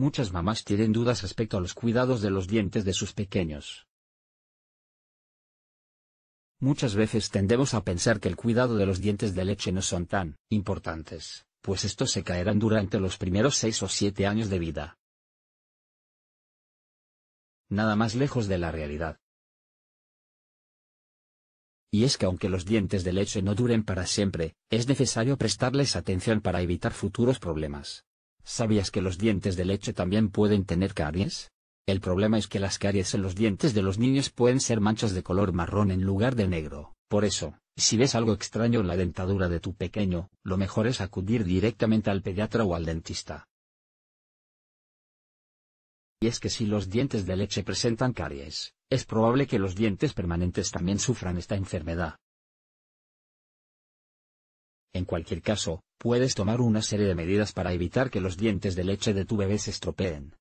Muchas mamás tienen dudas respecto a los cuidados de los dientes de sus pequeños. Muchas veces tendemos a pensar que el cuidado de los dientes de leche no son tan importantes, pues estos se caerán durante los primeros 6 o 7 años de vida. Nada más lejos de la realidad. Y es que aunque los dientes de leche no duren para siempre, es necesario prestarles atención para evitar futuros problemas. ¿Sabías que los dientes de leche también pueden tener caries? El problema es que las caries en los dientes de los niños pueden ser manchas de color marrón en lugar de negro. Por eso, si ves algo extraño en la dentadura de tu pequeño, lo mejor es acudir directamente al pediatra o al dentista. Y es que si los dientes de leche presentan caries, es probable que los dientes permanentes también sufran esta enfermedad. En cualquier caso, puedes tomar una serie de medidas para evitar que los dientes de leche de tu bebé se estropeen.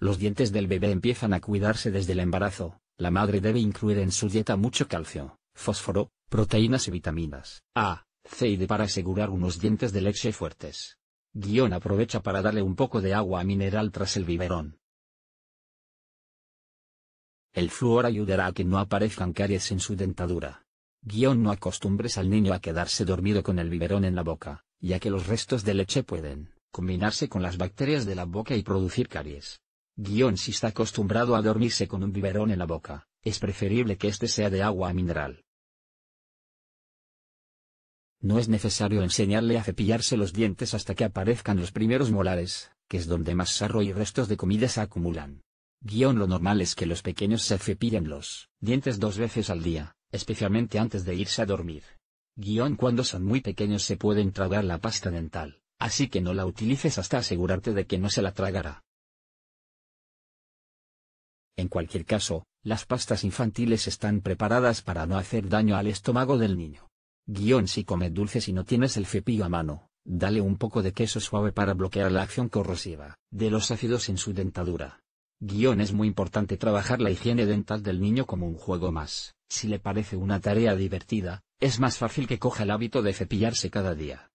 Los dientes del bebé empiezan a cuidarse desde el embarazo, la madre debe incluir en su dieta mucho calcio, fósforo, proteínas y vitaminas A, C y D para asegurar unos dientes de leche fuertes. Guión aprovecha para darle un poco de agua mineral tras el biberón. El flúor ayudará a que no aparezcan caries en su dentadura. Guión no acostumbres al niño a quedarse dormido con el biberón en la boca, ya que los restos de leche pueden combinarse con las bacterias de la boca y producir caries. Guión si está acostumbrado a dormirse con un biberón en la boca, es preferible que este sea de agua mineral. No es necesario enseñarle a cepillarse los dientes hasta que aparezcan los primeros molares, que es donde más sarro y restos de comida se acumulan. Guión lo normal es que los pequeños se cepillen los dientes dos veces al día, especialmente antes de irse a dormir. Guión cuando son muy pequeños se pueden tragar la pasta dental, así que no la utilices hasta asegurarte de que no se la tragará. En cualquier caso, las pastas infantiles están preparadas para no hacer daño al estómago del niño. Guión si comes dulces y no tienes el cepillo a mano, dale un poco de queso suave para bloquear la acción corrosiva de los ácidos en su dentadura. Guión es muy importante trabajar la higiene dental del niño como un juego más. Si le parece una tarea divertida, es más fácil que coja el hábito de cepillarse cada día.